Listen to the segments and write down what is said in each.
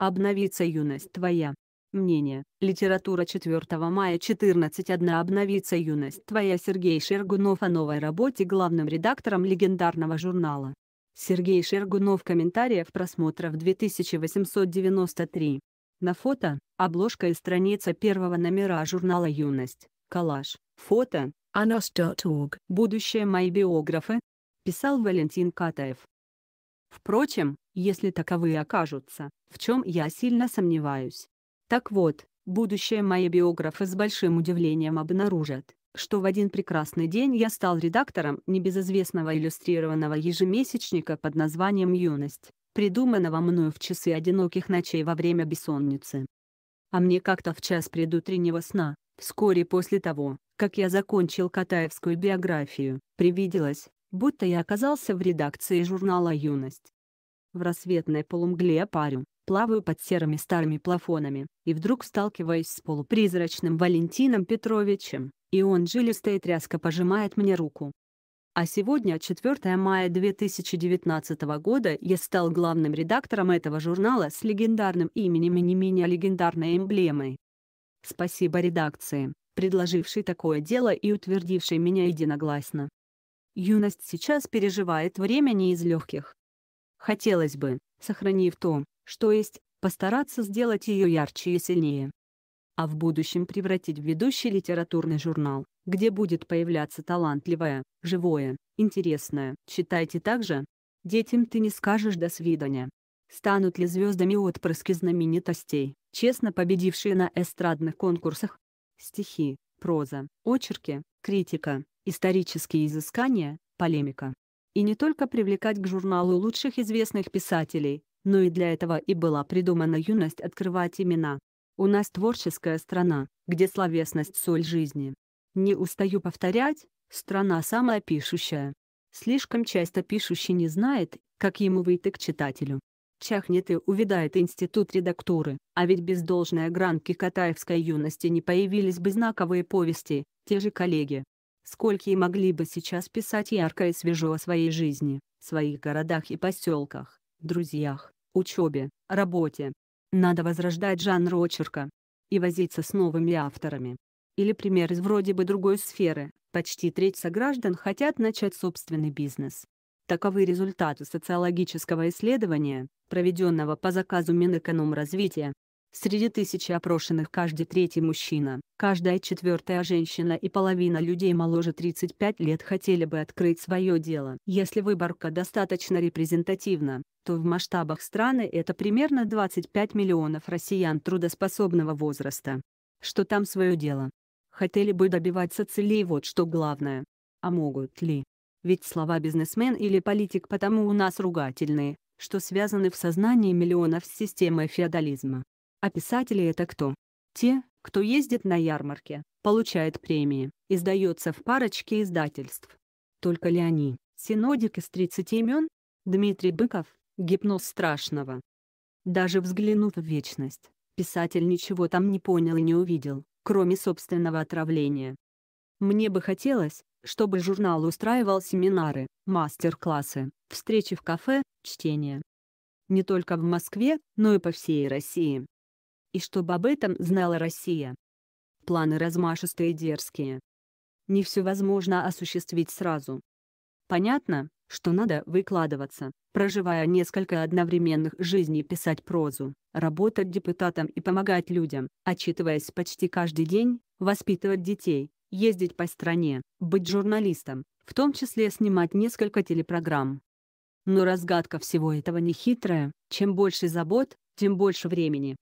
Обновится юность твоя. Мнение. Литература 4 мая 14.1 Обновится юность твоя Сергей Шергунов о новой работе главным редактором легендарного журнала. Сергей Шергунов комментариев просмотров 2893. На фото – обложка и страница первого номера журнала «Юность», коллаж, фото – anos.org. Будущее мои биографы. Писал Валентин Катаев. Впрочем, если таковые окажутся, в чем я сильно сомневаюсь. Так вот, будущее мои биографы с большим удивлением обнаружат, что в один прекрасный день я стал редактором небезызвестного иллюстрированного ежемесячника под названием «Юность», придуманного мною в часы одиноких ночей во время бессонницы. А мне как-то в час предутреннего сна, вскоре после того, как я закончил Катаевскую биографию, привиделось, будто я оказался в редакции журнала «Юность», в рассветной полумгле парю, плаваю под серыми старыми плафонами, и вдруг сталкиваюсь с полупризрачным Валентином Петровичем, и он жилистая тряска пожимает мне руку. А сегодня, 4 мая 2019 года, я стал главным редактором этого журнала с легендарным именем и не менее легендарной эмблемой. Спасибо редакции, предложившей такое дело и утвердившей меня единогласно. Юность сейчас переживает время не из легких. Хотелось бы, сохранив то, что есть, постараться сделать ее ярче и сильнее. А в будущем превратить в ведущий литературный журнал, где будет появляться талантливое, живое, интересное. Читайте также. Детям ты не скажешь «до свидания». Станут ли звездами отпрыски знаменитостей, честно победившие на эстрадных конкурсах? Стихи, проза, очерки, критика, исторические изыскания, полемика. И не только привлекать к журналу лучших известных писателей, но и для этого и была придумана юность открывать имена. У нас творческая страна, где словесность — соль жизни. Не устаю повторять, страна самая пишущая. Слишком часто пишущий не знает, как ему выйти к читателю. Чахнет и увядает институт редактуры, а ведь без должной огранки катаевской юности не появились бы знаковые повести, те же коллеги, сколькие могли бы сейчас писать ярко и свежо о своей жизни, своих городах и поселках, друзьях, учебе, работе. Надо возрождать жанр очерка. И возиться с новыми авторами. Или пример из вроде бы другой сферы, почти треть сограждан хотят начать собственный бизнес. Таковы результаты социологического исследования, проведенного по заказу Минэкономразвития, Среди тысячи опрошенных каждый третий мужчина, каждая четвертая женщина и половина людей моложе 35 лет хотели бы открыть свое дело. Если выборка достаточно репрезентативна, то в масштабах страны это примерно 25 миллионов россиян трудоспособного возраста. Что там свое дело? Хотели бы добиваться целей вот что главное. А могут ли? Ведь слова «бизнесмен» или «политик» потому у нас ругательные, что связаны в сознании миллионов с системой феодализма. А писатели это кто? Те, кто ездит на ярмарке, получает премии, издается в парочке издательств. Только ли они? Синодик из 30 имен? Дмитрий Быков, гипноз страшного. Даже взглянув в вечность, писатель ничего там не понял и не увидел, кроме собственного отравления. Мне бы хотелось, чтобы журнал устраивал семинары, мастер-классы, встречи в кафе, чтение. Не только в Москве, но и по всей России и чтобы об этом знала Россия. Планы размашистые и дерзкие. Не все возможно осуществить сразу. Понятно, что надо выкладываться, проживая несколько одновременных жизней писать прозу, работать депутатом и помогать людям, отчитываясь почти каждый день, воспитывать детей, ездить по стране, быть журналистом, в том числе снимать несколько телепрограмм. Но разгадка всего этого не хитрая: чем больше забот, тем больше времени.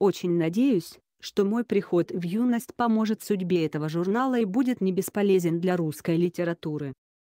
Очень надеюсь, что мой приход в юность поможет судьбе этого журнала и будет не бесполезен для русской литературы.